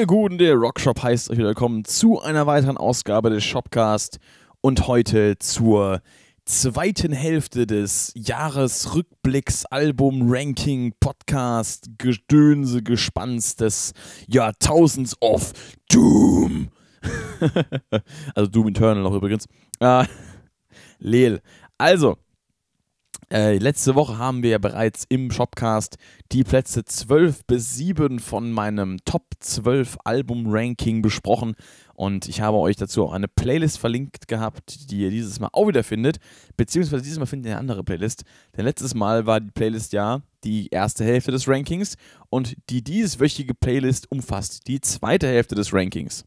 Ihr Guten, der Rockshop heißt euch willkommen zu einer weiteren Ausgabe des Shopcast und heute zur zweiten Hälfte des Jahresrückblicks, Album, Ranking, Podcast, Gedönse, Gespanns des Jahrtausends of Doom. also Doom Eternal noch übrigens. Äh, ah, Leel. Also, äh, letzte Woche haben wir ja bereits im Shopcast die Plätze 12 bis 7 von meinem Top 12 Album Ranking besprochen und ich habe euch dazu auch eine Playlist verlinkt gehabt, die ihr dieses Mal auch wieder findet, beziehungsweise dieses Mal findet ihr eine andere Playlist, denn letztes Mal war die Playlist ja die erste Hälfte des Rankings und die dieswöchige Playlist umfasst die zweite Hälfte des Rankings.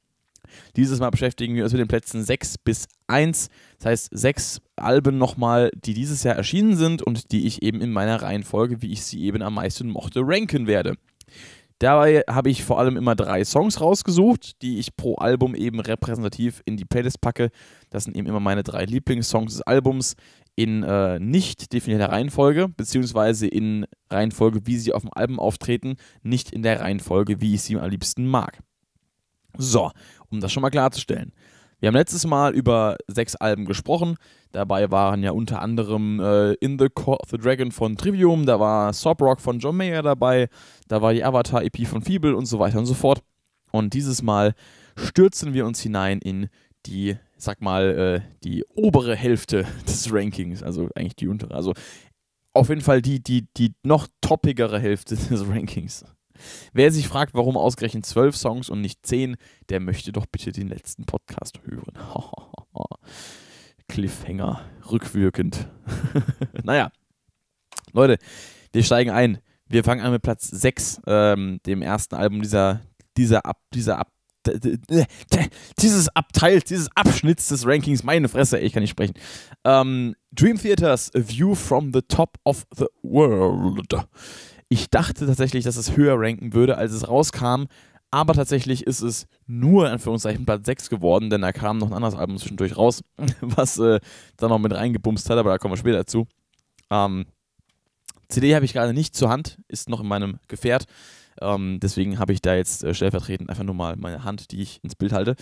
Dieses Mal beschäftigen wir uns mit den Plätzen 6 bis 1. Das heißt, sechs Alben nochmal, die dieses Jahr erschienen sind und die ich eben in meiner Reihenfolge, wie ich sie eben am meisten mochte, ranken werde. Dabei habe ich vor allem immer drei Songs rausgesucht, die ich pro Album eben repräsentativ in die Playlist packe. Das sind eben immer meine drei Lieblingssongs des Albums in äh, nicht definierter Reihenfolge, beziehungsweise in Reihenfolge, wie sie auf dem Album auftreten, nicht in der Reihenfolge, wie ich sie am liebsten mag. So, um das schon mal klarzustellen. Wir haben letztes Mal über sechs Alben gesprochen. Dabei waren ja unter anderem äh, In the Core of the Dragon von Trivium, da war Sob Rock von John Mayer dabei, da war die Avatar-EP von Feeble und so weiter und so fort. Und dieses Mal stürzen wir uns hinein in die, sag mal, äh, die obere Hälfte des Rankings, also eigentlich die untere. Also auf jeden Fall die, die, die noch toppigere Hälfte des Rankings. Wer sich fragt, warum ausgerechnet zwölf Songs und nicht zehn, der möchte doch bitte den letzten Podcast hören. Cliffhanger, rückwirkend. naja, Leute, wir steigen ein. Wir fangen an mit Platz 6, ähm, dem ersten Album dieser, dieser, Ab, dieser Ab, dieses Abteils, dieses Abschnitts des Rankings, meine Fresse, ich kann nicht sprechen. Ähm, Dream Theaters, A View from the Top of the World. Ich dachte tatsächlich, dass es höher ranken würde, als es rauskam, aber tatsächlich ist es nur in Anführungszeichen Platz 6 geworden, denn da kam noch ein anderes Album zwischendurch raus, was äh, da noch mit reingebumst hat, aber da kommen wir später zu. Ähm, CD habe ich gerade nicht zur Hand, ist noch in meinem Gefährt. Ähm, deswegen habe ich da jetzt äh, stellvertretend einfach nur mal meine Hand, die ich ins Bild halte.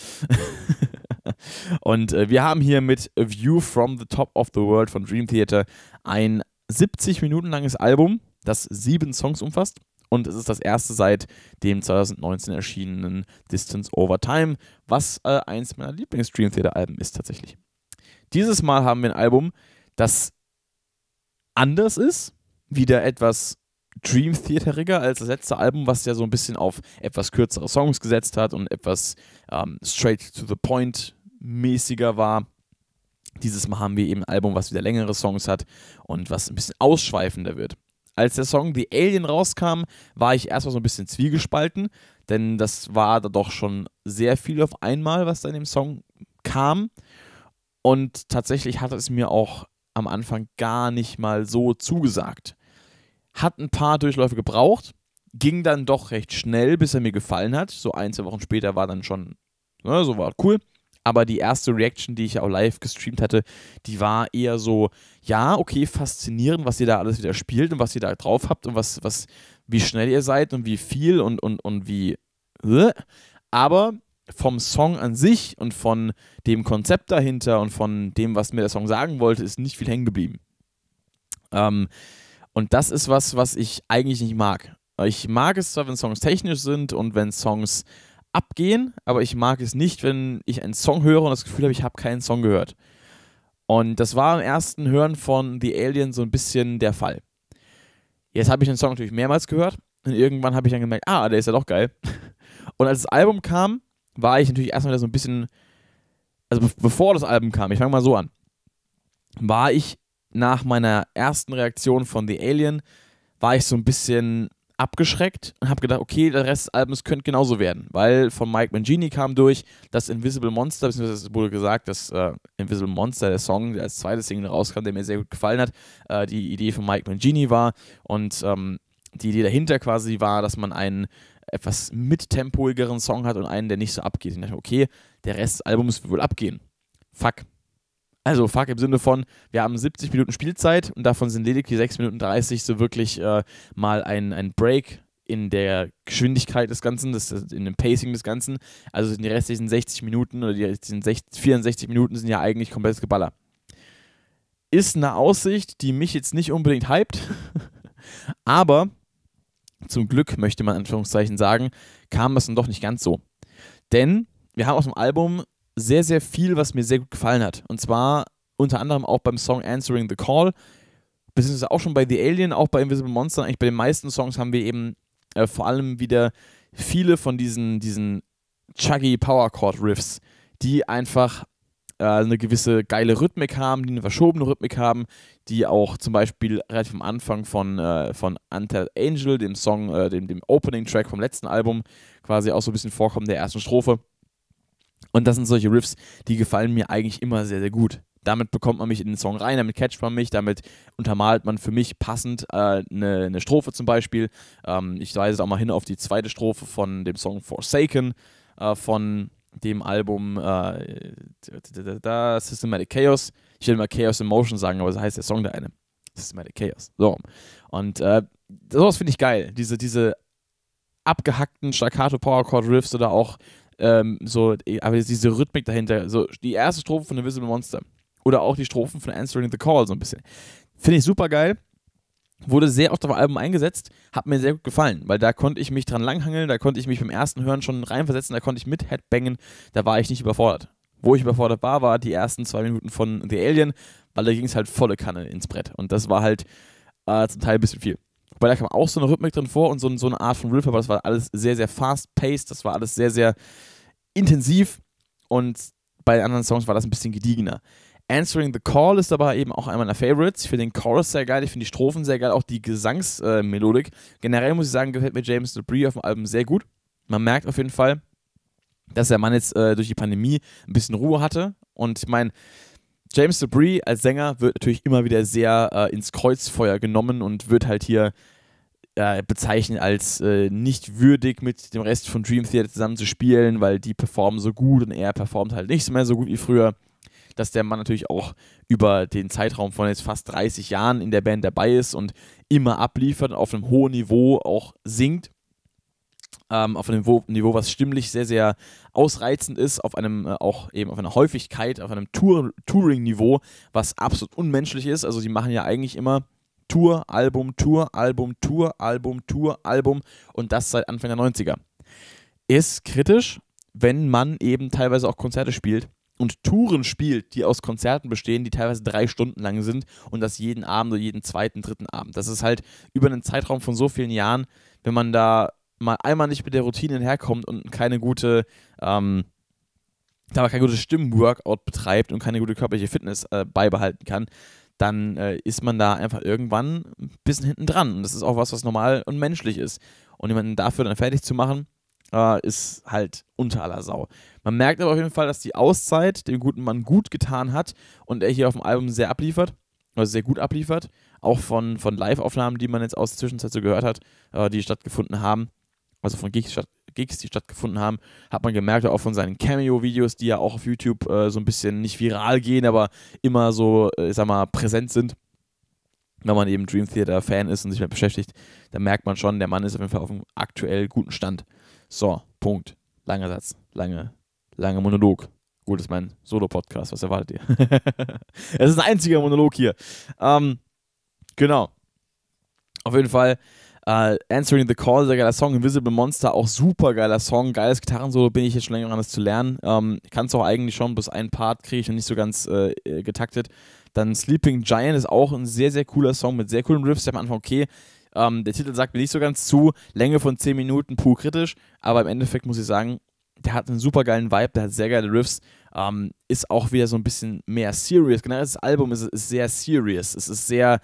Und äh, wir haben hier mit A View from the Top of the World von Dream Theater ein 70 Minuten langes Album das sieben Songs umfasst. Und es ist das erste seit dem 2019 erschienenen Distance Over Time, was äh, eins meiner Lieblings-Dream Theater-Alben ist tatsächlich. Dieses Mal haben wir ein Album, das anders ist, wieder etwas Dream Theateriger als das letzte Album, was ja so ein bisschen auf etwas kürzere Songs gesetzt hat und etwas ähm, straight to the point mäßiger war. Dieses Mal haben wir eben ein Album, was wieder längere Songs hat und was ein bisschen ausschweifender wird. Als der Song The Alien rauskam, war ich erstmal so ein bisschen zwiegespalten, denn das war da doch schon sehr viel auf einmal, was da in dem Song kam. Und tatsächlich hat es mir auch am Anfang gar nicht mal so zugesagt. Hat ein paar Durchläufe gebraucht, ging dann doch recht schnell, bis er mir gefallen hat. So ein, zwei Wochen später war dann schon, ne, so war cool aber die erste Reaction, die ich auch live gestreamt hatte, die war eher so, ja, okay, faszinierend, was ihr da alles wieder spielt und was ihr da drauf habt und was, was, wie schnell ihr seid und wie viel und, und, und wie. Äh. Aber vom Song an sich und von dem Konzept dahinter und von dem, was mir der Song sagen wollte, ist nicht viel hängen geblieben. Ähm, und das ist was, was ich eigentlich nicht mag. Ich mag es zwar, wenn Songs technisch sind und wenn Songs abgehen, aber ich mag es nicht, wenn ich einen Song höre und das Gefühl habe, ich habe keinen Song gehört. Und das war im ersten Hören von The Alien so ein bisschen der Fall. Jetzt habe ich den Song natürlich mehrmals gehört und irgendwann habe ich dann gemerkt, ah, der ist ja doch geil. Und als das Album kam, war ich natürlich erstmal so ein bisschen, also bevor das Album kam, ich fange mal so an, war ich nach meiner ersten Reaktion von The Alien, war ich so ein bisschen abgeschreckt und habe gedacht, okay, der Rest des Albums könnte genauso werden, weil von Mike Mangini kam durch das Invisible Monster, beziehungsweise es wurde gesagt, dass äh, Invisible Monster, der Song, der als zweites Single rauskam, der mir sehr gut gefallen hat, äh, die Idee von Mike Mangini war und ähm, die Idee dahinter quasi war, dass man einen etwas mittempoigeren Song hat und einen, der nicht so abgeht. Ich dachte, okay, der Rest des Albums wird wohl abgehen. Fuck, also fuck im Sinne von, wir haben 70 Minuten Spielzeit und davon sind lediglich 6 Minuten 30 so wirklich äh, mal ein, ein Break in der Geschwindigkeit des Ganzen, das, in dem Pacing des Ganzen. Also sind die restlichen 60 Minuten oder die restlichen 60, 64 Minuten sind ja eigentlich komplett Geballer. Ist eine Aussicht, die mich jetzt nicht unbedingt hypt, aber zum Glück, möchte man Anführungszeichen sagen, kam es dann doch nicht ganz so. Denn wir haben aus dem Album sehr, sehr viel, was mir sehr gut gefallen hat. Und zwar unter anderem auch beim Song Answering the Call, beziehungsweise auch schon bei The Alien, auch bei Invisible Monster. Eigentlich bei den meisten Songs haben wir eben äh, vor allem wieder viele von diesen, diesen chuggy Power Chord Riffs, die einfach äh, eine gewisse geile Rhythmik haben, die eine verschobene Rhythmik haben, die auch zum Beispiel relativ am Anfang von, äh, von Until Angel, dem Song, äh, dem, dem Opening-Track vom letzten Album, quasi auch so ein bisschen vorkommen, der ersten Strophe und das sind solche Riffs, die gefallen mir eigentlich immer sehr, sehr gut. Damit bekommt man mich in den Song rein, damit catcht man mich, damit untermalt man für mich passend eine äh, ne, ne Strophe zum Beispiel. Ähm, ich weise auch mal hin auf die zweite Strophe von dem Song Forsaken äh, von dem Album äh, Systematic Chaos. Ich will mal Chaos in Motion sagen, aber so heißt der Song der eine. Systematic Chaos. So. Und äh, sowas finde ich geil. Diese, diese abgehackten Staccato Power Chord Riffs oder auch ähm, so, eh, aber diese Rhythmik dahinter, so die erste Strophe von Invisible Monster oder auch die Strophen von Answering the Call so ein bisschen. Finde ich super geil. Wurde sehr oft auf dem Album eingesetzt, hat mir sehr gut gefallen, weil da konnte ich mich dran langhangeln, da konnte ich mich beim ersten Hören schon reinversetzen, da konnte ich mit Headbangen, da war ich nicht überfordert. Wo ich überfordert war, war die ersten zwei Minuten von The Alien, weil da ging es halt volle Kanne ins Brett und das war halt äh, zum Teil ein bisschen viel. Wobei da kam auch so eine Rhythmik drin vor und so, so eine Art von Riff, aber das war alles sehr, sehr fast-paced, das war alles sehr, sehr intensiv und bei anderen Songs war das ein bisschen gediegener. Answering the Call ist aber eben auch einer meiner Favorites. Ich finde den Chorus sehr geil, ich finde die Strophen sehr geil, auch die Gesangsmelodik. Äh, Generell muss ich sagen, gefällt mir James Debris auf dem Album sehr gut. Man merkt auf jeden Fall, dass der Mann jetzt äh, durch die Pandemie ein bisschen Ruhe hatte. Und ich meine, James Debris als Sänger wird natürlich immer wieder sehr äh, ins Kreuzfeuer genommen und wird halt hier äh, bezeichnen als äh, nicht würdig, mit dem Rest von Dream Theater zusammen zu spielen, weil die performen so gut und er performt halt nicht mehr so gut wie früher. Dass der Mann natürlich auch über den Zeitraum von jetzt fast 30 Jahren in der Band dabei ist und immer abliefert und auf einem hohen Niveau auch singt. Ähm, auf einem Niveau, was stimmlich sehr, sehr ausreizend ist, auf einem äh, auch eben auf einer Häufigkeit, auf einem Tour Touring-Niveau, was absolut unmenschlich ist. Also sie machen ja eigentlich immer Tour, Album, Tour, Album, Tour, Album, Tour, Album und das seit Anfang der 90er. Ist kritisch, wenn man eben teilweise auch Konzerte spielt und Touren spielt, die aus Konzerten bestehen, die teilweise drei Stunden lang sind und das jeden Abend oder jeden zweiten, dritten Abend. Das ist halt über einen Zeitraum von so vielen Jahren, wenn man da mal einmal nicht mit der Routine herkommt und keine gute, ähm, da kein gutes Stimmenworkout betreibt und keine gute körperliche Fitness äh, beibehalten kann, dann äh, ist man da einfach irgendwann ein bisschen hinten dran. Und das ist auch was, was normal und menschlich ist. Und jemanden dafür dann fertig zu machen, äh, ist halt unter aller Sau. Man merkt aber auf jeden Fall, dass die Auszeit dem guten Mann gut getan hat und er hier auf dem Album sehr abliefert, also sehr gut abliefert. Auch von, von Live-Aufnahmen, die man jetzt aus der Zwischenzeit so gehört hat, äh, die stattgefunden haben also von Gigs, Gigs, die stattgefunden haben, hat man gemerkt, auch von seinen Cameo-Videos, die ja auch auf YouTube äh, so ein bisschen nicht viral gehen, aber immer so, äh, ich sag mal, präsent sind. Wenn man eben Dream Theater-Fan ist und sich damit beschäftigt, dann merkt man schon, der Mann ist auf jeden Fall auf einem aktuell guten Stand. So, Punkt. Langer Satz, lange, lange Monolog. Gut, das ist mein Solo-Podcast, was erwartet ihr? es ist ein einziger Monolog hier. Ähm, genau. Auf jeden Fall Uh, Answering the Call, sehr geiler Song. Invisible Monster, auch super geiler Song. Geiles Gitarrensolo, bin ich jetzt schon länger dran, das zu lernen. Um, ähm, Kann es auch eigentlich schon, bis einen Part kriege ich noch nicht so ganz äh, äh, getaktet. Dann Sleeping Giant ist auch ein sehr, sehr cooler Song mit sehr coolen Riffs. Ich habe am Anfang, okay, um, ähm, der Titel sagt mir nicht so ganz zu. Länge von 10 Minuten, puh, kritisch. Aber im Endeffekt muss ich sagen, der hat einen super geilen Vibe, der hat sehr geile Riffs, ähm, ist auch wieder so ein bisschen mehr serious. Genau das Album ist, ist sehr serious. Es ist sehr,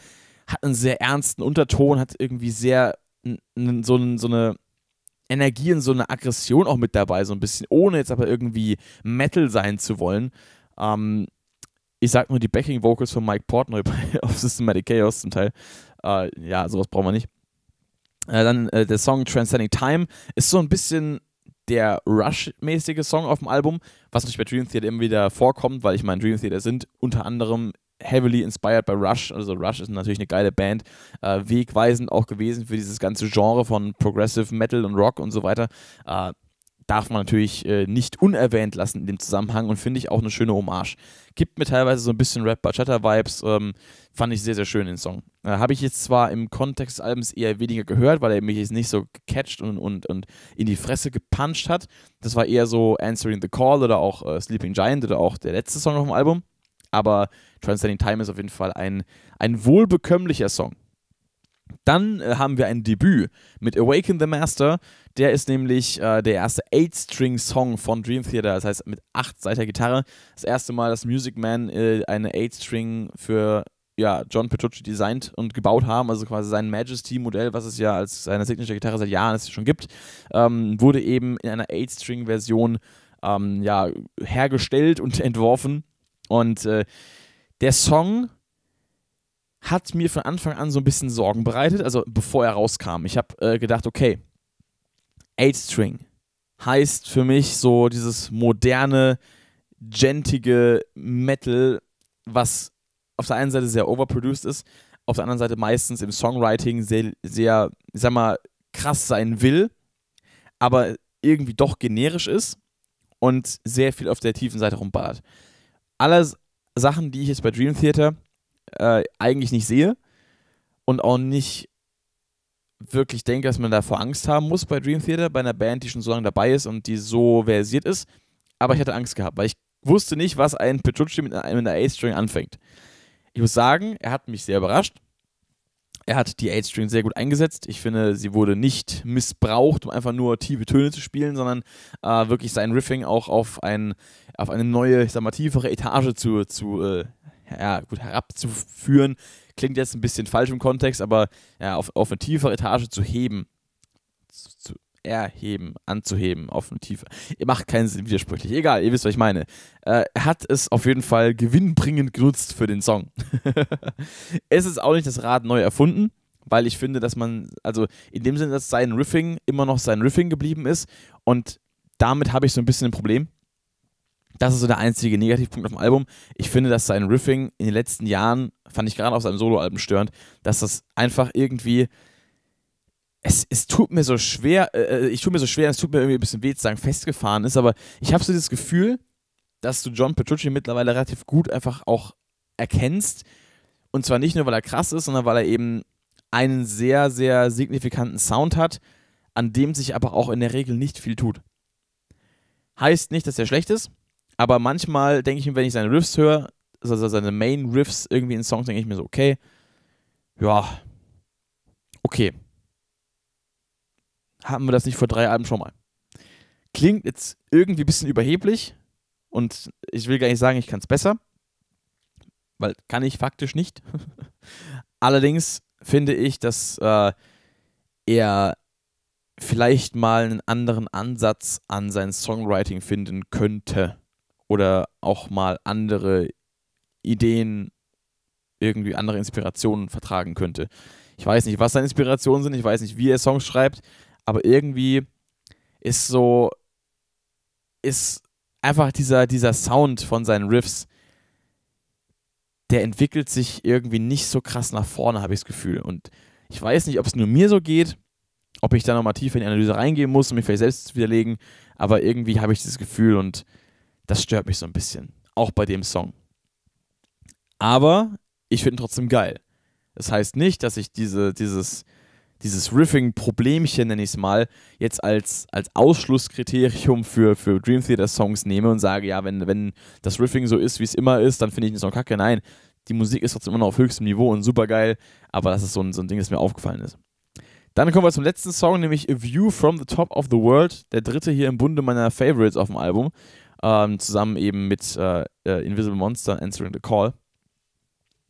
hat einen sehr ernsten Unterton, hat irgendwie sehr so, so eine Energie und so eine Aggression auch mit dabei, so ein bisschen, ohne jetzt aber irgendwie Metal sein zu wollen. Ähm, ich sag nur die Backing Vocals von Mike Portnoy auf Systematic Chaos zum Teil. Äh, ja, sowas brauchen wir nicht. Äh, dann äh, der Song Transcending Time ist so ein bisschen der Rush-mäßige Song auf dem Album, was nicht bei Dream Theater immer wieder vorkommt, weil ich meine, Dream Theater sind unter anderem heavily inspired by Rush. Also Rush ist natürlich eine geile Band, äh, wegweisend auch gewesen für dieses ganze Genre von Progressive Metal und Rock und so weiter. Äh, darf man natürlich äh, nicht unerwähnt lassen in dem Zusammenhang und finde ich auch eine schöne Hommage. Gibt mir teilweise so ein bisschen Rap Bachata Vibes, ähm, fand ich sehr, sehr schön den Song. Äh, Habe ich jetzt zwar im Kontext des Albums eher weniger gehört, weil er mich jetzt nicht so gecatcht und, und, und in die Fresse gepuncht hat. Das war eher so Answering the Call oder auch äh, Sleeping Giant oder auch der letzte Song auf dem Album aber Transcending Time ist auf jeden Fall ein, ein wohlbekömmlicher Song. Dann äh, haben wir ein Debüt mit Awaken the Master. Der ist nämlich äh, der erste Eight-String-Song von Dream Theater, das heißt mit Seiter Gitarre. Das erste Mal, dass Music Man äh, eine Eight-String für ja, John Petrucci designt und gebaut haben, also quasi sein Majesty-Modell, was es ja als seine Signature-Gitarre seit Jahren schon gibt, ähm, wurde eben in einer Eight-String-Version ähm, ja, hergestellt und entworfen und äh, der Song hat mir von Anfang an so ein bisschen Sorgen bereitet, also bevor er rauskam. Ich habe äh, gedacht, okay, 8-String heißt für mich so dieses moderne, gentige Metal, was auf der einen Seite sehr overproduced ist, auf der anderen Seite meistens im Songwriting sehr, sehr ich sag mal, krass sein will, aber irgendwie doch generisch ist und sehr viel auf der tiefen Seite rumballert alles Sachen, die ich jetzt bei Dream Theater äh, eigentlich nicht sehe und auch nicht wirklich denke, dass man davor Angst haben muss bei Dream Theater, bei einer Band, die schon so lange dabei ist und die so versiert ist. Aber ich hatte Angst gehabt, weil ich wusste nicht, was ein Petrucci mit einer A-String anfängt. Ich muss sagen, er hat mich sehr überrascht. Er hat die 8-String sehr gut eingesetzt. Ich finde, sie wurde nicht missbraucht, um einfach nur tiefe Töne zu spielen, sondern äh, wirklich sein Riffing auch auf, ein, auf eine neue, ich sag mal, tiefere Etage zu, zu äh, ja, gut, herabzuführen. Klingt jetzt ein bisschen falsch im Kontext, aber ja, auf, auf eine tiefere Etage zu heben. Zu, zu, erheben, anzuheben auf eine Tiefe. Macht keinen Sinn widersprüchlich. Egal, ihr wisst, was ich meine. Äh, er hat es auf jeden Fall gewinnbringend genutzt für den Song. es ist auch nicht das Rad neu erfunden, weil ich finde, dass man, also in dem Sinne, dass sein Riffing immer noch sein Riffing geblieben ist und damit habe ich so ein bisschen ein Problem. Das ist so der einzige Negativpunkt auf dem Album. Ich finde, dass sein Riffing in den letzten Jahren, fand ich gerade auf seinem Soloalbum störend, dass das einfach irgendwie es, es tut mir so schwer, äh, äh ich tue mir so schwer, es tut mir irgendwie ein bisschen weh zu sagen, festgefahren ist, aber ich habe so dieses Gefühl, dass du John Petrucci mittlerweile relativ gut einfach auch erkennst. Und zwar nicht nur, weil er krass ist, sondern weil er eben einen sehr, sehr signifikanten Sound hat, an dem sich aber auch in der Regel nicht viel tut. Heißt nicht, dass er schlecht ist, aber manchmal denke ich mir, wenn ich seine Riffs höre, also, also seine Main Riffs irgendwie in Songs, denke ich mir so, okay, ja, okay, haben wir das nicht vor drei Alben schon mal? Klingt jetzt irgendwie ein bisschen überheblich und ich will gar nicht sagen, ich kann es besser, weil kann ich faktisch nicht. Allerdings finde ich, dass äh, er vielleicht mal einen anderen Ansatz an sein Songwriting finden könnte oder auch mal andere Ideen, irgendwie andere Inspirationen vertragen könnte. Ich weiß nicht, was seine Inspirationen sind, ich weiß nicht, wie er Songs schreibt, aber irgendwie ist so, ist einfach dieser, dieser Sound von seinen Riffs, der entwickelt sich irgendwie nicht so krass nach vorne, habe ich das Gefühl. Und ich weiß nicht, ob es nur mir so geht, ob ich da nochmal tiefer in die Analyse reingehen muss um mich vielleicht selbst zu widerlegen, aber irgendwie habe ich dieses Gefühl und das stört mich so ein bisschen. Auch bei dem Song. Aber ich finde ihn trotzdem geil. Das heißt nicht, dass ich diese, dieses, dieses Riffing-Problemchen, nenne ich es mal, jetzt als, als Ausschlusskriterium für, für Dream Theater-Songs nehme und sage, ja, wenn, wenn das Riffing so ist, wie es immer ist, dann finde ich den Song kacke. Nein, die Musik ist trotzdem immer noch auf höchstem Niveau und super geil, aber das ist so ein, so ein Ding, das mir aufgefallen ist. Dann kommen wir zum letzten Song, nämlich A View from the Top of the World, der dritte hier im Bunde meiner Favorites auf dem Album, ähm, zusammen eben mit äh, äh Invisible Monster Answering the Call.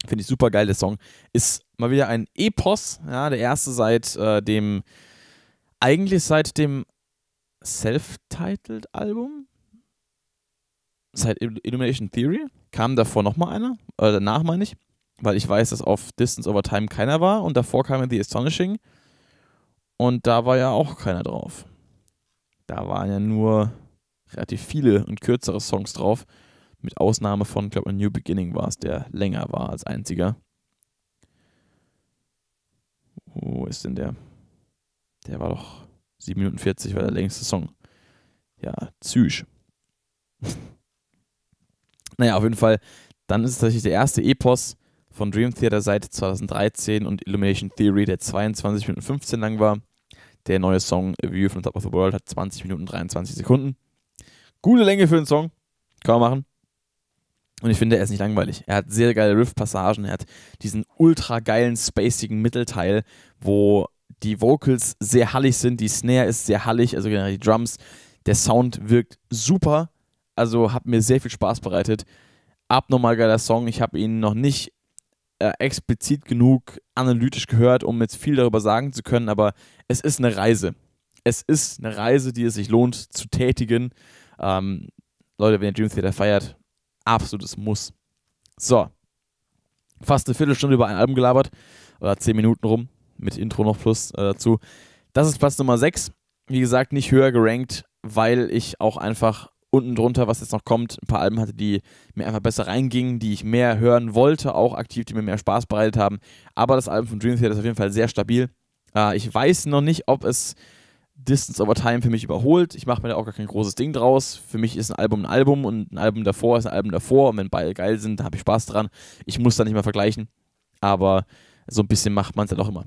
Finde ich super geil, der Song. Ist mal wieder ein Epos, ja, der erste seit äh, dem, eigentlich seit dem Self-Titled-Album, seit Illumination Theory, kam davor nochmal einer, äh, danach meine ich, weil ich weiß, dass auf Distance Over Time keiner war und davor kam The Astonishing und da war ja auch keiner drauf. Da waren ja nur relativ viele und kürzere Songs drauf mit Ausnahme von, glaube ich, New Beginning war es, der länger war als einziger. Wo ist denn der? Der war doch 7 Minuten 40 war der längste Song. Ja, Züsch. naja, auf jeden Fall, dann ist es tatsächlich der erste Epos von Dream Theater seit 2013 und Illumination Theory, der 22 Minuten 15 lang war. Der neue Song A View from Top of the World hat 20 Minuten 23 Sekunden. Gute Länge für einen Song. Kann man machen. Und ich finde, er ist nicht langweilig. Er hat sehr geile Riff-Passagen, er hat diesen ultra geilen, spacigen Mittelteil, wo die Vocals sehr hallig sind, die Snare ist sehr hallig, also generell die Drums. Der Sound wirkt super, also hat mir sehr viel Spaß bereitet. Abnormal geiler Song, ich habe ihn noch nicht äh, explizit genug analytisch gehört, um jetzt viel darüber sagen zu können, aber es ist eine Reise. Es ist eine Reise, die es sich lohnt zu tätigen. Ähm, Leute, wenn ihr Dream Theater feiert, absolutes Muss. So, fast eine Viertelstunde über ein Album gelabert oder zehn Minuten rum mit Intro noch plus äh, dazu. Das ist Platz Nummer 6. Wie gesagt, nicht höher gerankt, weil ich auch einfach unten drunter, was jetzt noch kommt, ein paar Alben hatte, die mir einfach besser reingingen, die ich mehr hören wollte, auch aktiv, die mir mehr Spaß bereitet haben. Aber das Album von Dream Theater ist auf jeden Fall sehr stabil. Äh, ich weiß noch nicht, ob es Distance Over Time für mich überholt. Ich mache mir da auch gar kein großes Ding draus. Für mich ist ein Album ein Album und ein Album davor ist ein Album davor. Und wenn beide geil sind, dann habe ich Spaß dran. Ich muss da nicht mal vergleichen. Aber so ein bisschen macht man es dann auch immer.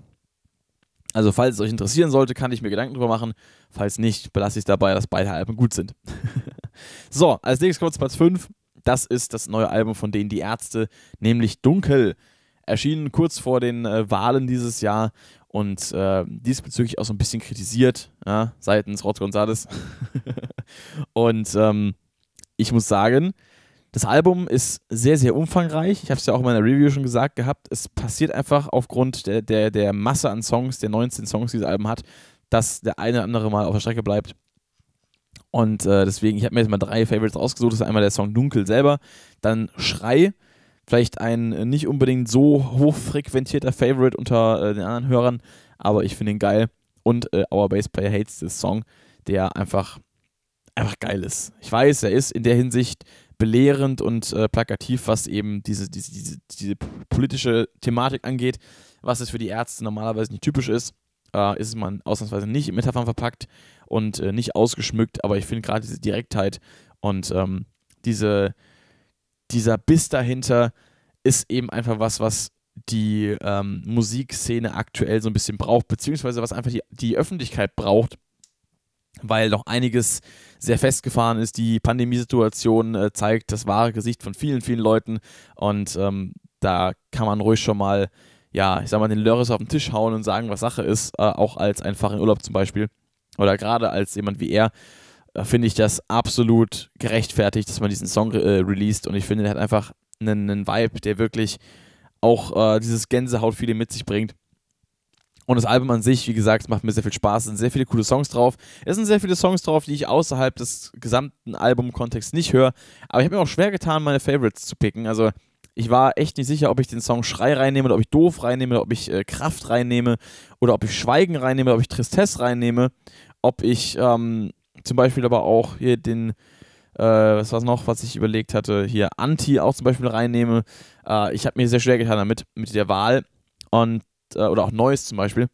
Also, falls es euch interessieren sollte, kann ich mir Gedanken drüber machen. Falls nicht, belasse ich es dabei, dass beide Alben gut sind. so, als nächstes kommt Platz 5. Das ist das neue Album von denen die Ärzte, nämlich Dunkel. Erschienen kurz vor den äh, Wahlen dieses Jahr und äh, diesbezüglich auch so ein bisschen kritisiert ja, seitens Rod González. und ähm, ich muss sagen, das Album ist sehr, sehr umfangreich. Ich habe es ja auch in meiner Review schon gesagt gehabt. Es passiert einfach aufgrund der, der, der Masse an Songs, der 19 Songs, die das Album hat, dass der eine oder andere mal auf der Strecke bleibt. Und äh, deswegen, ich habe mir jetzt mal drei Favorites rausgesucht. Das ist einmal der Song Dunkel selber, dann Schrei, vielleicht ein äh, nicht unbedingt so hochfrequentierter Favorite unter äh, den anderen Hörern, aber ich finde ihn geil. Und äh, Our Bass Player Hates This Song, der einfach, einfach geil ist. Ich weiß, er ist in der Hinsicht belehrend und äh, plakativ, was eben diese, diese, diese, diese, politische Thematik angeht, was es für die Ärzte normalerweise nicht typisch ist. Äh, ist es man ausnahmsweise nicht in Metaphern verpackt und äh, nicht ausgeschmückt, aber ich finde gerade diese Direktheit und ähm, diese, dieser Biss dahinter ist eben einfach was, was die ähm, Musikszene aktuell so ein bisschen braucht, beziehungsweise was einfach die, die Öffentlichkeit braucht, weil doch einiges sehr festgefahren ist. Die Pandemiesituation äh, zeigt das wahre Gesicht von vielen, vielen Leuten und ähm, da kann man ruhig schon mal, ja, ich sag mal, den Lörres auf den Tisch hauen und sagen, was Sache ist, äh, auch als einfach in Urlaub zum Beispiel. Oder gerade als jemand wie er, äh, finde ich das absolut gerechtfertigt, dass man diesen Song äh, released. Und ich finde, der hat einfach einen, einen Vibe, der wirklich auch äh, dieses Gänsehautfeeling mit sich bringt. Und das Album an sich, wie gesagt, macht mir sehr viel Spaß. Es sind sehr viele coole Songs drauf. Es sind sehr viele Songs drauf, die ich außerhalb des gesamten Albumkontexts nicht höre. Aber ich habe mir auch schwer getan, meine Favorites zu picken. Also ich war echt nicht sicher, ob ich den Song Schrei reinnehme oder ob ich Doof reinnehme oder ob ich äh, Kraft reinnehme oder ob ich Schweigen reinnehme oder ob ich Tristesse reinnehme, ob ich ähm, zum Beispiel aber auch hier den, äh, was war es noch, was ich überlegt hatte, hier Anti auch zum Beispiel reinnehme. Äh, ich habe mir sehr schwer getan damit, mit der Wahl und, äh, oder auch Neues zum Beispiel.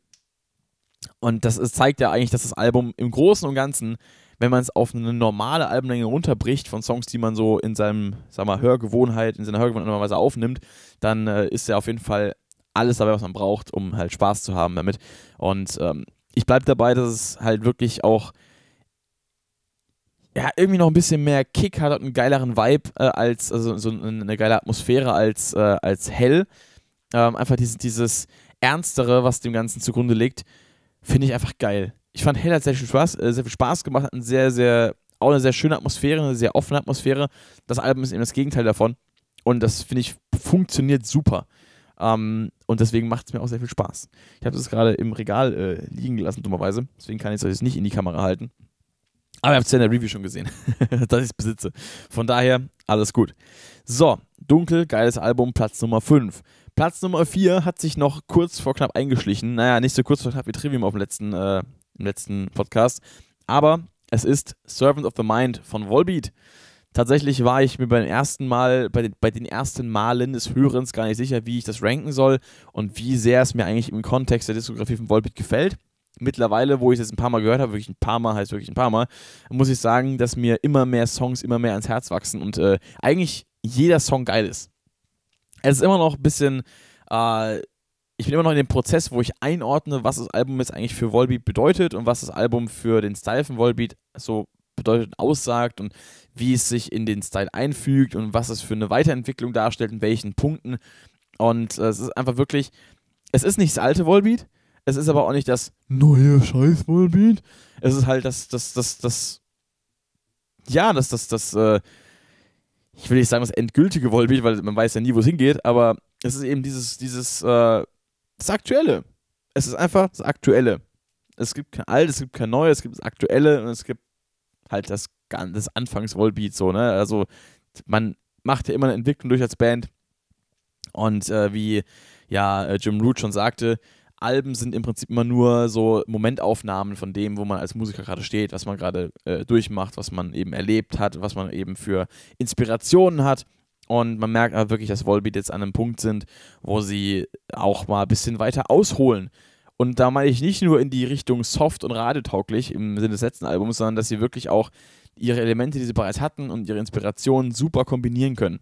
Und das ist, zeigt ja eigentlich, dass das Album im Großen und Ganzen, wenn man es auf eine normale Albenlänge runterbricht von Songs, die man so in seinem, sag mal, Hörgewohnheit, in seiner Hörgewohnheit aufnimmt, dann äh, ist ja auf jeden Fall alles dabei, was man braucht, um halt Spaß zu haben damit. Und ähm, ich bleibe dabei, dass es halt wirklich auch ja, irgendwie noch ein bisschen mehr Kick hat, hat einen geileren Vibe äh, als, also so eine geile Atmosphäre als, äh, als hell. Ähm, einfach dieses, dieses Ernstere, was dem Ganzen zugrunde liegt, finde ich einfach geil. Ich fand hell hat sehr viel Spaß, äh, sehr viel Spaß gemacht, hat eine sehr, sehr, auch eine sehr schöne Atmosphäre, eine sehr offene Atmosphäre. Das Album ist eben das Gegenteil davon. Und das finde ich funktioniert super. Um, ähm, und deswegen macht es mir auch sehr viel Spaß. Ich habe es gerade im Regal äh, liegen gelassen, dummerweise. Deswegen kann ich es euch nicht in die Kamera halten. Aber ihr habt es ja in der Review schon gesehen, dass ich es besitze. Von daher, alles gut. So, Dunkel, geiles Album, Platz Nummer 5. Platz Nummer 4 hat sich noch kurz vor knapp eingeschlichen. Naja, nicht so kurz vor knapp wie Trivium auf dem letzten, äh, im letzten Podcast. Aber es ist Servant of the Mind von Volbeat. Tatsächlich war ich mir beim ersten Mal, bei den, bei den ersten Malen des Hörens gar nicht sicher, wie ich das ranken soll und wie sehr es mir eigentlich im Kontext der Diskografie von Volbeat gefällt mittlerweile, wo ich es jetzt ein paar Mal gehört habe, wirklich ein paar Mal heißt wirklich ein paar Mal, muss ich sagen, dass mir immer mehr Songs immer mehr ans Herz wachsen und äh, eigentlich jeder Song geil ist. Es ist immer noch ein bisschen, äh, ich bin immer noch in dem Prozess, wo ich einordne, was das Album jetzt eigentlich für Volbeat bedeutet und was das Album für den Style von Volbeat so bedeutet und aussagt und wie es sich in den Style einfügt und was es für eine Weiterentwicklung darstellt, in welchen Punkten. Und äh, es ist einfach wirklich, es ist nicht das alte Volbeat, es ist aber auch nicht das neue Scheiß-Volbeat. Es ist halt das, das, das, das, ja, das, das, das, äh, ich will nicht sagen das endgültige Volbeat, weil man weiß ja nie, wo es hingeht, aber es ist eben dieses, dieses, äh, das Aktuelle. Es ist einfach das Aktuelle. Es gibt kein Alt, es gibt kein Neues, es gibt das Aktuelle und es gibt halt das, das Anfangs-Volbeat so, ne? Also man macht ja immer eine Entwicklung durch als Band und äh, wie ja äh, Jim Root schon sagte, Alben sind im Prinzip immer nur so Momentaufnahmen von dem, wo man als Musiker gerade steht, was man gerade äh, durchmacht, was man eben erlebt hat, was man eben für Inspirationen hat. Und man merkt aber halt wirklich, dass Volbeat jetzt an einem Punkt sind, wo sie auch mal ein bisschen weiter ausholen. Und da meine ich nicht nur in die Richtung soft und radetauglich im Sinne des letzten Albums, sondern dass sie wirklich auch ihre Elemente, die sie bereits hatten und ihre Inspirationen super kombinieren können.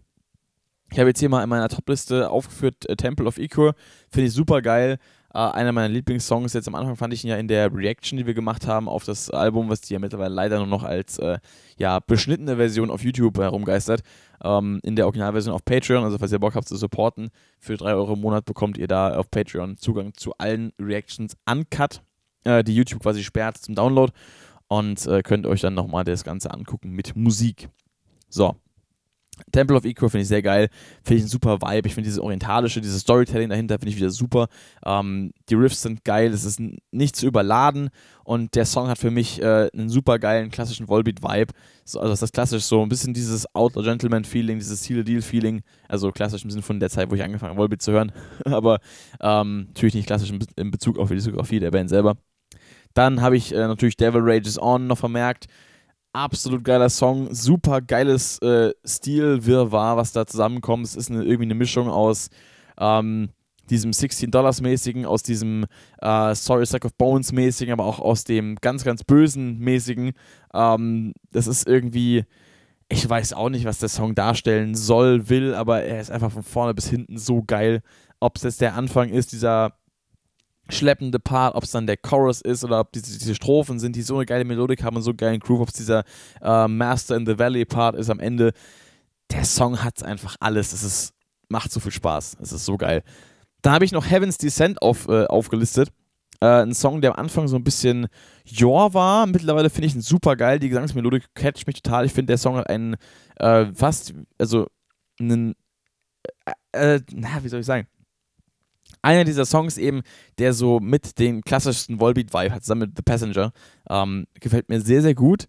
Ich habe jetzt hier mal in meiner Topliste aufgeführt äh, Temple of Ecure, finde ich super geil. Äh, einer meiner Lieblingssongs jetzt am Anfang fand ich ihn ja in der Reaction, die wir gemacht haben auf das Album, was die ja mittlerweile leider nur noch als äh, ja, beschnittene Version auf YouTube herumgeistert. Ähm, in der Originalversion auf Patreon, also falls ihr Bock habt zu supporten, für 3 Euro im Monat bekommt ihr da auf Patreon Zugang zu allen Reactions uncut, äh, die YouTube quasi sperrt zum Download und äh, könnt euch dann nochmal das Ganze angucken mit Musik. So, Temple of Equal finde ich sehr geil, finde ich einen super Vibe, ich finde dieses orientalische, dieses Storytelling dahinter finde ich wieder super. Ähm, die Riffs sind geil, es ist nicht zu überladen und der Song hat für mich äh, einen super geilen klassischen Volbeat-Vibe. So, also das ist klassisch so ein bisschen dieses Outlaw-Gentleman-Feeling, dieses Seal-Deal-Feeling, also klassisch im Sinne von der Zeit, wo ich angefangen habe, Volbeat zu hören, aber ähm, natürlich nicht klassisch in Bezug auf die Diskografie der Band selber. Dann habe ich äh, natürlich Devil Rages On noch vermerkt absolut geiler Song, super geiles äh, Stilwirrwarr, was da zusammenkommt. Es ist eine, irgendwie eine Mischung aus ähm, diesem 16 Dollars mäßigen, aus diesem äh, Sorry Sack of Bones mäßigen, aber auch aus dem ganz, ganz bösen mäßigen. Ähm, das ist irgendwie, ich weiß auch nicht, was der Song darstellen soll, will, aber er ist einfach von vorne bis hinten so geil. Ob es jetzt der Anfang ist, dieser schleppende Part, ob es dann der Chorus ist oder ob diese, diese, Strophen sind, die so eine geile Melodik haben und so einen geilen Groove, ob es dieser äh, Master in the Valley Part ist am Ende. Der Song hat einfach alles. Es ist, macht so viel Spaß. Es ist so geil. Dann habe ich noch Heaven's Descent auf, äh, aufgelistet. Äh, ein Song, der am Anfang so ein bisschen Jor war. Mittlerweile finde ich ihn super geil. Die Gesangsmelodik catcht mich total. Ich finde, der Song hat einen äh, fast, also einen, äh, äh, na, wie soll ich sagen, einer dieser Songs eben, der so mit den klassischsten Volbeat-Vibe hat, zusammen mit The Passenger. Ähm, gefällt mir sehr, sehr gut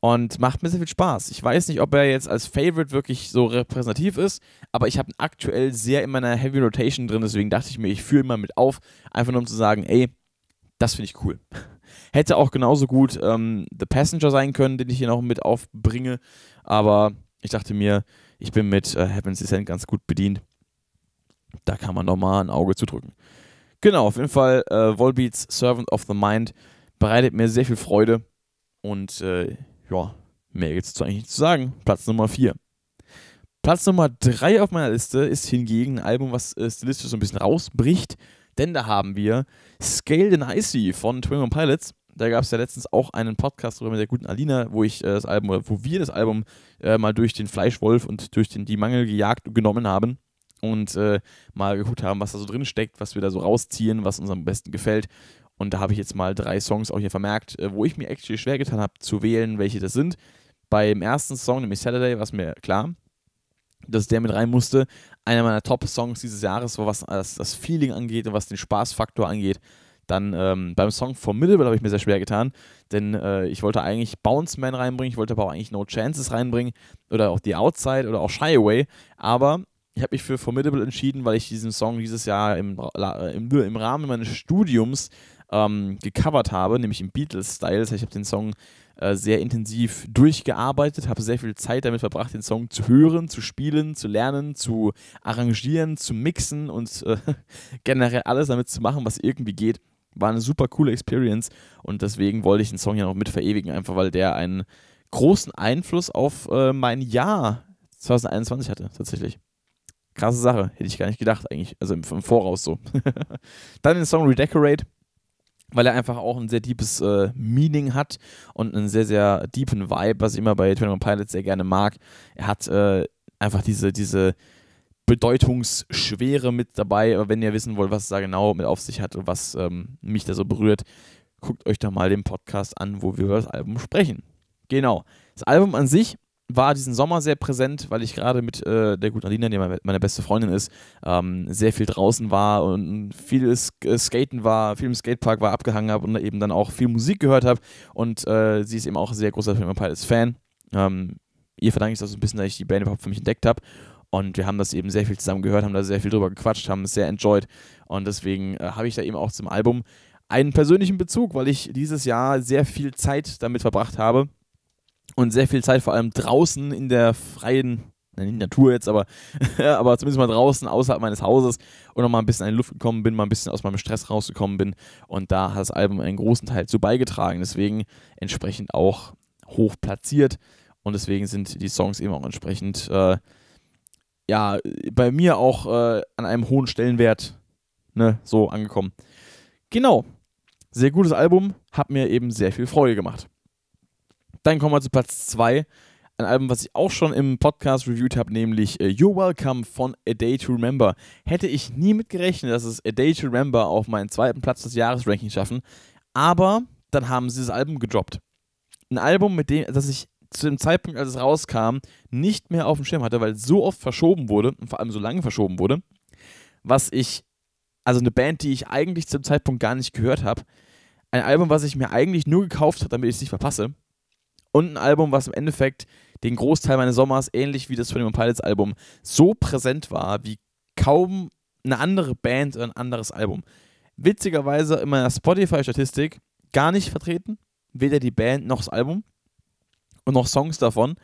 und macht mir sehr viel Spaß. Ich weiß nicht, ob er jetzt als Favorite wirklich so repräsentativ ist, aber ich habe ihn aktuell sehr in meiner Heavy Rotation drin, deswegen dachte ich mir, ich führe ihn mal mit auf, einfach nur um zu sagen, ey, das finde ich cool. Hätte auch genauso gut ähm, The Passenger sein können, den ich hier noch mit aufbringe, aber ich dachte mir, ich bin mit äh, Heaven's Descent ganz gut bedient da kann man nochmal ein Auge zudrücken. Genau, auf jeden Fall äh, Volbeats Servant of the Mind bereitet mir sehr viel Freude und äh, ja, mehr gibt es eigentlich nicht zu sagen. Platz Nummer 4. Platz Nummer 3 auf meiner Liste ist hingegen ein Album, was äh, stilistisch so ein bisschen rausbricht, denn da haben wir Scaled and Icy von Twin One Pilots. Da gab es ja letztens auch einen Podcast mit der guten Alina, wo ich äh, das Album, wo wir das Album äh, mal durch den Fleischwolf und durch den Die Mangel gejagt genommen haben und äh, mal geguckt haben, was da so drin steckt, was wir da so rausziehen, was uns am besten gefällt. Und da habe ich jetzt mal drei Songs auch hier vermerkt, äh, wo ich mir actually schwer getan habe, zu wählen, welche das sind. Beim ersten Song, nämlich Saturday, war es mir klar, dass der mit rein musste. Einer meiner Top-Songs dieses Jahres, was das, Feeling angeht und was den Spaßfaktor angeht. Dann ähm, beim Song Formidable habe ich mir sehr schwer getan, denn äh, ich wollte eigentlich Bounce Man reinbringen, ich wollte aber auch eigentlich No Chances reinbringen oder auch The Outside oder auch Shy Away, aber ich habe mich für Formidable entschieden, weil ich diesen Song dieses Jahr im, äh, im, im Rahmen meines Studiums ähm, gecovert habe, nämlich im Beatles-Style. Das heißt, ich habe den Song äh, sehr intensiv durchgearbeitet, habe sehr viel Zeit damit verbracht, den Song zu hören, zu spielen, zu lernen, zu arrangieren, zu mixen und äh, generell alles damit zu machen, was irgendwie geht. War eine super coole Experience und deswegen wollte ich den Song ja noch mit verewigen, einfach weil der einen großen Einfluss auf äh, mein Jahr 2021 hatte, tatsächlich. Krasse Sache, hätte ich gar nicht gedacht eigentlich, also im, im Voraus so. Dann den Song Redecorate, weil er einfach auch ein sehr deepes äh, Meaning hat und einen sehr, sehr deepen Vibe, was ich immer bei 21 Pilots sehr gerne mag. Er hat äh, einfach diese, diese Bedeutungsschwere mit dabei, aber wenn ihr wissen wollt, was es da genau mit auf sich hat und was ähm, mich da so berührt, guckt euch doch mal den Podcast an, wo wir über das Album sprechen. Genau. Das Album an sich war diesen Sommer sehr präsent, weil ich gerade mit äh, der guten Alina, die meine beste Freundin ist, ähm, sehr viel draußen war und viel äh, Skaten war, viel im Skatepark war, abgehangen habe und eben dann auch viel Musik gehört habe. Und äh, sie ist eben auch ein sehr großer Film Pilots Fan. Ähm, ihr verdanke ich das so ein bisschen, dass ich die Band überhaupt für mich entdeckt habe. Und wir haben das eben sehr viel zusammen gehört, haben da sehr viel drüber gequatscht, haben es sehr enjoyed. Und deswegen äh, habe ich da eben auch zum Album einen persönlichen Bezug, weil ich dieses Jahr sehr viel Zeit damit verbracht habe und sehr viel Zeit vor allem draußen in der freien, nein, in der Natur jetzt, aber, aber zumindest mal draußen außerhalb meines Hauses und noch mal ein bisschen in die Luft gekommen bin, mal ein bisschen aus meinem Stress rausgekommen bin und da hat das Album einen großen Teil zu beigetragen, deswegen entsprechend auch hoch platziert und deswegen sind die Songs eben auch entsprechend äh, ja, bei mir auch äh, an einem hohen Stellenwert ne, so angekommen. Genau. Sehr gutes Album, hat mir eben sehr viel Freude gemacht. Dann kommen wir zu Platz 2. Ein Album, was ich auch schon im Podcast reviewed habe, nämlich äh, You're Welcome von A Day to Remember. Hätte ich nie mit gerechnet, dass es A Day to Remember auf meinen zweiten Platz des Jahresrankings schaffen. Aber dann haben sie das Album gedroppt. Ein Album, mit dem, das ich zu dem Zeitpunkt, als es rauskam, nicht mehr auf dem Schirm hatte, weil es so oft verschoben wurde und vor allem so lange verschoben wurde, was ich, also eine Band, die ich eigentlich zu dem Zeitpunkt gar nicht gehört habe, ein Album, was ich mir eigentlich nur gekauft habe, damit ich es nicht verpasse, und ein Album, was im Endeffekt den Großteil meines Sommers, ähnlich wie das von dem Pilots Album, so präsent war wie kaum eine andere Band oder ein anderes Album. Witzigerweise in meiner Spotify-Statistik gar nicht vertreten, weder die Band noch das Album und noch Songs davon.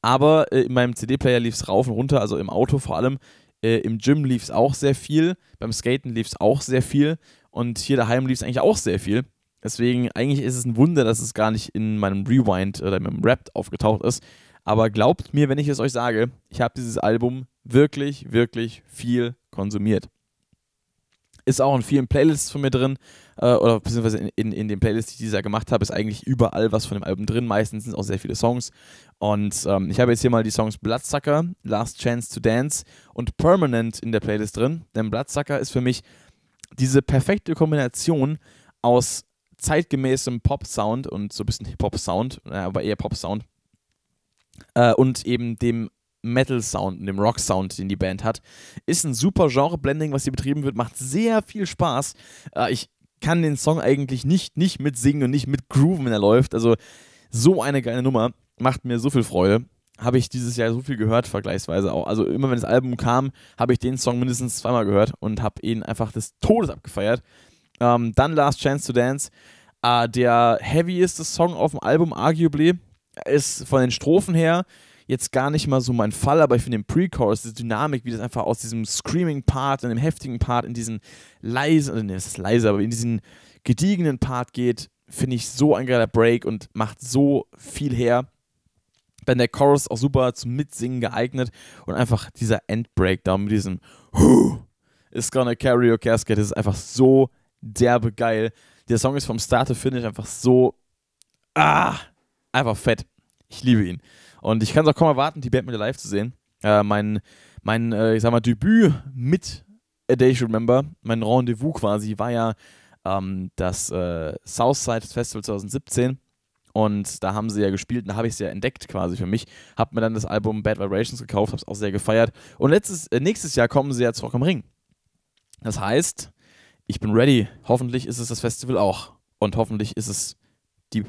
Aber äh, in meinem CD-Player lief es rauf und runter, also im Auto vor allem. Äh, Im Gym lief es auch sehr viel, beim Skaten lief es auch sehr viel und hier daheim lief es eigentlich auch sehr viel. Deswegen, eigentlich ist es ein Wunder, dass es gar nicht in meinem Rewind oder in meinem Rap aufgetaucht ist. Aber glaubt mir, wenn ich es euch sage, ich habe dieses Album wirklich, wirklich viel konsumiert. Ist auch in vielen Playlists von mir drin, äh, oder beziehungsweise in, in, in den Playlists, die ich dieses Jahr gemacht habe, ist eigentlich überall was von dem Album drin. Meistens sind auch sehr viele Songs. Und ähm, ich habe jetzt hier mal die Songs Bloodsucker, Last Chance to Dance und Permanent in der Playlist drin. Denn Bloodsucker ist für mich diese perfekte Kombination aus zeitgemäßem Pop-Sound und so ein bisschen Hip-Hop-Sound, aber eher Pop-Sound. Äh, und eben dem Metal-Sound, dem Rock-Sound, den die Band hat. Ist ein super Genre-Blending, was hier betrieben wird, macht sehr viel Spaß. Äh, ich kann den Song eigentlich nicht, nicht mitsingen und nicht mit grooven, wenn er läuft. Also so eine geile Nummer, macht mir so viel Freude. Habe ich dieses Jahr so viel gehört, vergleichsweise auch. Also immer wenn das Album kam, habe ich den Song mindestens zweimal gehört und habe ihn einfach des Todes abgefeiert. Ähm, dann Last Chance to Dance. Äh, der heavyeste Song auf dem Album, arguably, ist von den Strophen her jetzt gar nicht mal so mein Fall, aber ich finde den Pre-Chorus, diese Dynamik, wie das einfach aus diesem Screaming-Part, in dem heftigen Part, in diesen leise, also, nee, es ist leise, aber in diesen gediegenen Part geht, finde ich so ein geiler Break und macht so viel her. Dann der Chorus auch super zum Mitsingen geeignet und einfach dieser End-Breakdown mit diesem Who is gonna carry your casket, das ist einfach so derbe geil. Der Song ist vom Start to Finish einfach so. Ah! Einfach fett. Ich liebe ihn. Und ich kann es auch kaum erwarten, die Band mit der live zu sehen. Äh, mein, mein äh, ich sag mal, Debüt mit A Day Should Remember, mein Rendezvous quasi, war ja ähm, das äh, Southside Festival 2017. Und da haben sie ja gespielt und da habe ich sie ja entdeckt quasi für mich. Hab mir dann das Album Bad Vibrations gekauft, hab's auch sehr gefeiert. Und letztes, äh, nächstes Jahr kommen sie ja zurück am Ring. Das heißt, ich bin ready. Hoffentlich ist es das Festival auch. Und hoffentlich ist es die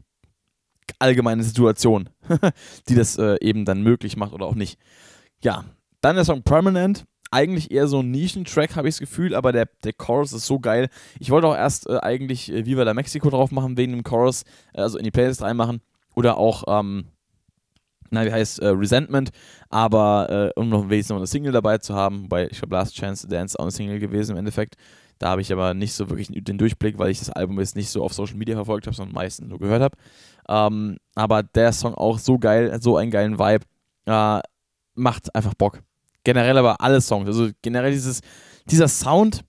allgemeine Situation, die das äh, eben dann möglich macht oder auch nicht. Ja, dann der Song Permanent. Eigentlich eher so ein Nischentrack, habe ich das Gefühl, aber der, der Chorus ist so geil. Ich wollte auch erst äh, eigentlich äh, Viva la Mexico drauf machen, wegen dem Chorus, äh, also in die Playlist reinmachen. Oder auch, ähm, na, wie heißt, äh, Resentment, aber äh, um noch wenigstens noch eine Single dabei zu haben, weil ich glaube, Last Chance to Dance auch eine Single gewesen im Endeffekt. Da habe ich aber nicht so wirklich den Durchblick, weil ich das Album jetzt nicht so auf Social Media verfolgt habe, sondern meistens nur gehört habe. Ähm, aber der Song auch so geil, so einen geilen Vibe, äh, macht einfach Bock. Generell aber alle Songs. Also generell dieses, dieser Sound,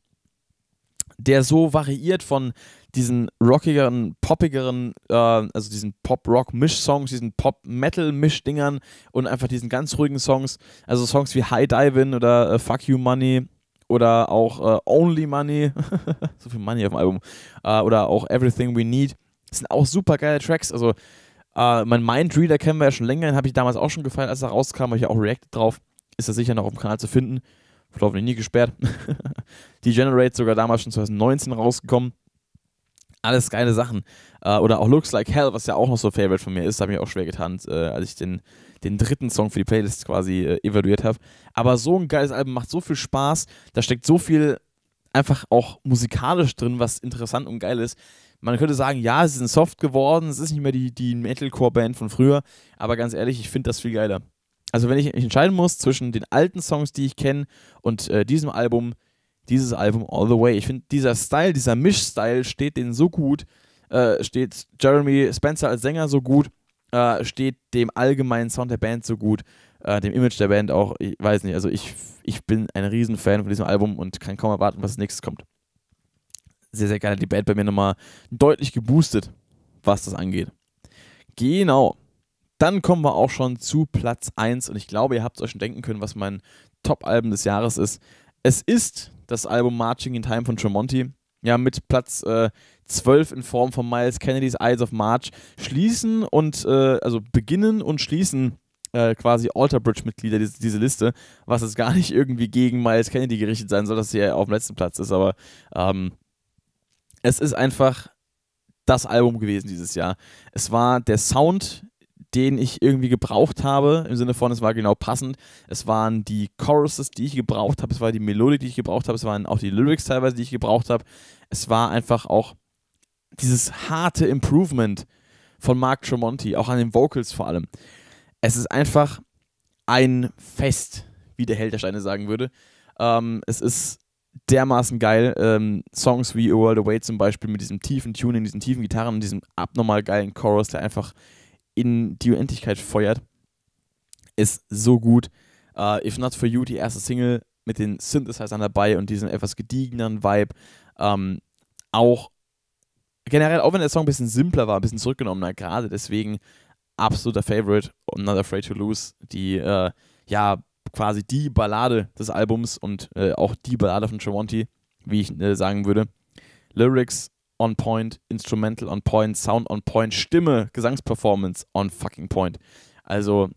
der so variiert von diesen rockigeren, poppigeren, äh, also diesen Pop-Rock-Misch-Songs, diesen Pop-Metal-Misch-Dingern und einfach diesen ganz ruhigen Songs, also Songs wie High Divin oder äh, Fuck You Money oder auch äh, Only Money, so viel Money auf dem Album, äh, oder auch Everything We Need. Das sind auch super geile Tracks. Also, äh, mein Mindreader kennen wir ja schon länger, den habe ich damals auch schon gefallen, als er rauskam, habe ich auch reacted drauf. Ist er sicher noch auf dem Kanal zu finden. Wurde hoffentlich nie gesperrt. Degenerate sogar damals schon 2019 rausgekommen. Alles geile Sachen. Äh, oder auch Looks Like Hell, was ja auch noch so Favorite von mir ist, habe ich auch schwer getan, äh, als ich den den dritten Song für die Playlist quasi äh, evaluiert habe. Aber so ein geiles Album macht so viel Spaß, da steckt so viel einfach auch musikalisch drin, was interessant und geil ist. Man könnte sagen, ja, sie sind Soft geworden, es ist nicht mehr die, die Metalcore-Band von früher, aber ganz ehrlich, ich finde das viel geiler. Also wenn ich entscheiden muss zwischen den alten Songs, die ich kenne, und äh, diesem Album, dieses Album All the Way. Ich finde, dieser Style, dieser Mischstyle steht denen so gut, äh, steht Jeremy Spencer als Sänger so gut äh, steht dem allgemeinen Sound der Band so gut, äh, dem Image der Band auch. Ich weiß nicht, also ich, ich bin ein Riesenfan von diesem Album und kann kaum erwarten, was als nächstes kommt. Sehr, sehr gerne die Band bei mir nochmal deutlich geboostet, was das angeht. Genau. Dann kommen wir auch schon zu Platz 1 und ich glaube, ihr habt es euch schon denken können, was mein Top-Album des Jahres ist. Es ist das Album Marching in Time von Tremonti. Ja, mit Platz äh, 12 in Form von Miles Kennedys Eyes of March schließen und äh, also beginnen und schließen äh, quasi Alterbridge-Mitglieder diese, diese, Liste, was es gar nicht irgendwie gegen Miles Kennedy gerichtet sein soll, dass sie auf dem letzten Platz ist, aber ähm, es ist einfach das Album gewesen dieses Jahr. Es war der Sound, den ich irgendwie gebraucht habe, im Sinne von, es war genau passend. Es waren die Choruses, die ich gebraucht habe, es war die Melodie, die ich gebraucht habe, es waren auch die Lyrics teilweise, die ich gebraucht habe. Es war einfach auch dieses harte Improvement von Mark Tremonti, auch an den Vocals vor allem. Es ist einfach ein Fest, wie der Held der Steine sagen würde. Ähm, es ist dermaßen geil. Ähm, Songs wie A World Away zum Beispiel mit diesem tiefen Tuning, diesen tiefen Gitarren und diesem abnormal geilen Chorus, der einfach in die Unendlichkeit feuert, ist so gut. Uh, If Not For You, die erste Single mit den Synthesizern dabei und diesem etwas gediegeneren Vibe. Ähm, auch generell, auch wenn der Song ein bisschen simpler war, ein bisschen zurückgenommener, gerade deswegen absoluter Favorite, Not Afraid to Lose, die äh, ja quasi die Ballade des Albums und äh, auch die Ballade von Tremonti, wie ich äh, sagen würde. Lyrics on point, Instrumental on point, Sound on point, Stimme, Gesangsperformance on fucking point. Also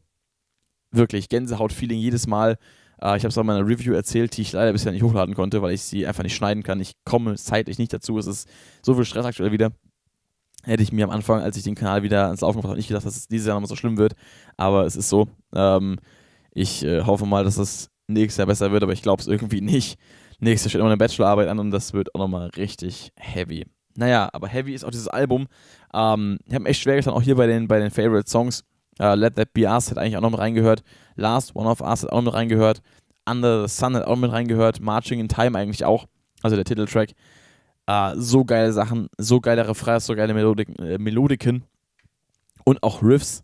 wirklich Gänsehaut-Feeling jedes Mal. Äh, ich habe es auch in meiner Review erzählt, die ich leider bisher nicht hochladen konnte, weil ich sie einfach nicht schneiden kann. Ich komme zeitlich nicht dazu. Es ist so viel Stress aktuell wieder. Hätte ich mir am Anfang, als ich den Kanal wieder ans Laufen gebracht habe, nicht gedacht, dass es dieses Jahr nochmal so schlimm wird. Aber es ist so. Ähm, ich äh, hoffe mal, dass es nächstes Jahr besser wird, aber ich glaube es irgendwie nicht. Nächstes Jahr steht immer eine Bachelorarbeit an und das wird auch nochmal richtig heavy. Naja, aber heavy ist auch dieses Album. Ähm, ich habe echt schwer getan, auch hier bei den, bei den Favorite Songs. Uh, Let That Be Us hat eigentlich auch noch mit reingehört. Last One of Us hat auch noch mit reingehört. Under the Sun hat auch noch mit reingehört. Marching in Time eigentlich auch. Also der Titeltrack. Uh, so geile Sachen, so geile Refrains, so geile Melodik äh, Melodiken. Und auch Riffs.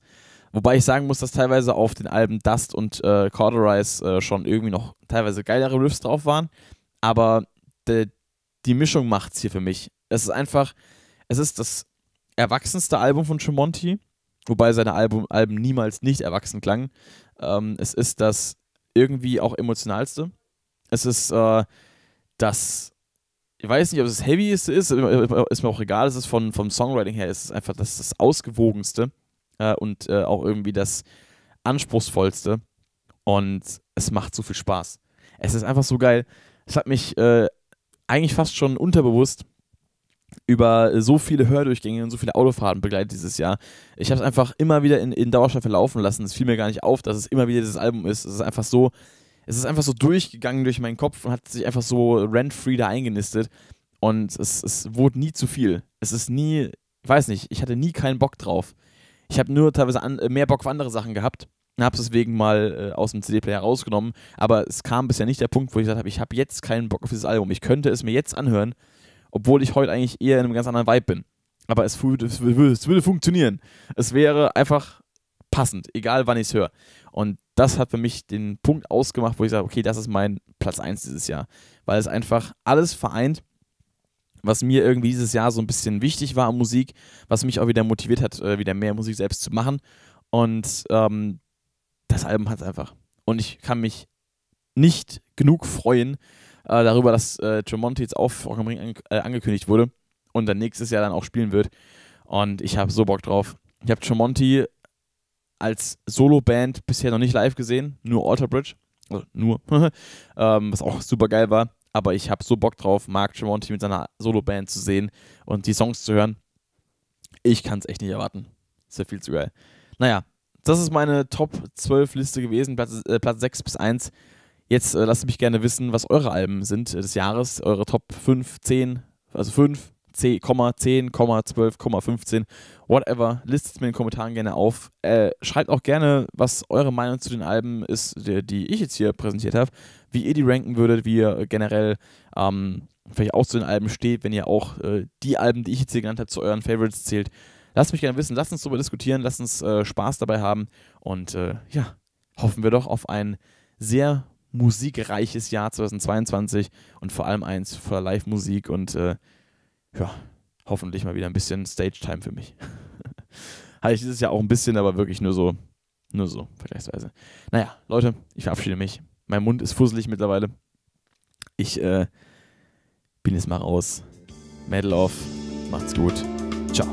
Wobei ich sagen muss, dass teilweise auf den Alben Dust und äh, Corderize äh, schon irgendwie noch teilweise geilere Riffs drauf waren. Aber die Mischung macht es hier für mich. Es ist einfach, es ist das erwachsenste Album von Tremonti wobei seine Album, Alben niemals nicht erwachsen klangen. Ähm, es ist das irgendwie auch emotionalste. Es ist äh, das, ich weiß nicht, ob es das heavyeste ist, ist mir auch egal, es ist von, vom Songwriting her, es ist einfach das, das ausgewogenste äh, und äh, auch irgendwie das anspruchsvollste. Und es macht so viel Spaß. Es ist einfach so geil. Es hat mich äh, eigentlich fast schon unterbewusst über so viele Hördurchgänge und so viele Autofahrten begleitet dieses Jahr. Ich habe es einfach immer wieder in, in Dauerschleife laufen lassen. Es fiel mir gar nicht auf, dass es immer wieder dieses Album ist. Es ist einfach so, es ist einfach so durchgegangen durch meinen Kopf und hat sich einfach so rent-free da eingenistet. Und es, es wurde nie zu viel. Es ist nie, ich weiß nicht, ich hatte nie keinen Bock drauf. Ich habe nur teilweise an, äh, mehr Bock auf andere Sachen gehabt und habe es deswegen mal äh, aus dem CD-Player rausgenommen. Aber es kam bisher nicht der Punkt, wo ich gesagt habe, ich habe jetzt keinen Bock auf dieses Album. Ich könnte es mir jetzt anhören obwohl ich heute eigentlich eher in einem ganz anderen Vibe bin. Aber es, es, würde, es würde funktionieren. Es wäre einfach passend, egal wann ich es höre. Und das hat für mich den Punkt ausgemacht, wo ich sage, okay, das ist mein Platz 1 dieses Jahr. Weil es einfach alles vereint, was mir irgendwie dieses Jahr so ein bisschen wichtig war an Musik, was mich auch wieder motiviert hat, äh, wieder mehr Musik selbst zu machen. Und ähm, das Album hat es einfach. Und ich kann mich nicht genug freuen, äh, darüber, dass äh, Tremonti jetzt auf Rock'n'Ring an, äh, angekündigt wurde und dann nächstes Jahr dann auch spielen wird. Und ich habe so Bock drauf. Ich habe Tremonti als Solo-Band bisher noch nicht live gesehen, nur Alter Bridge. Also nur, ähm, was auch super geil war. Aber ich habe so Bock drauf, Mark Tremonti mit seiner Solo-Band zu sehen und die Songs zu hören. Ich kann es echt nicht erwarten. Ist ja viel zu geil. Naja, das ist meine Top 12 Liste gewesen, Platz, äh, Platz 6 bis 1. Jetzt äh, lasst mich gerne wissen, was eure Alben sind äh, des Jahres, eure Top 5, 10, also 5, 10, 10, 12, 15, whatever. Listet es mir in den Kommentaren gerne auf. Äh, schreibt auch gerne, was eure Meinung zu den Alben ist, die, die ich jetzt hier präsentiert habe, wie ihr die ranken würdet, wie ihr äh, generell ähm, vielleicht auch zu den Alben steht, wenn ihr auch äh, die Alben, die ich jetzt hier genannt habe, zu euren Favorites zählt. Lasst mich gerne wissen, lasst uns darüber diskutieren, lasst uns äh, Spaß dabei haben und äh, ja, hoffen wir doch auf ein sehr musikreiches Jahr 2022 und vor allem eins voller Live-Musik und äh, ja, hoffentlich mal wieder ein bisschen Stage-Time für mich. Hatte ich dieses Jahr auch ein bisschen, aber wirklich nur so, nur so vergleichsweise. Naja, Leute, ich verabschiede mich. Mein Mund ist fusselig mittlerweile. Ich äh, bin jetzt mal raus. Medal off. Macht's gut. Ciao.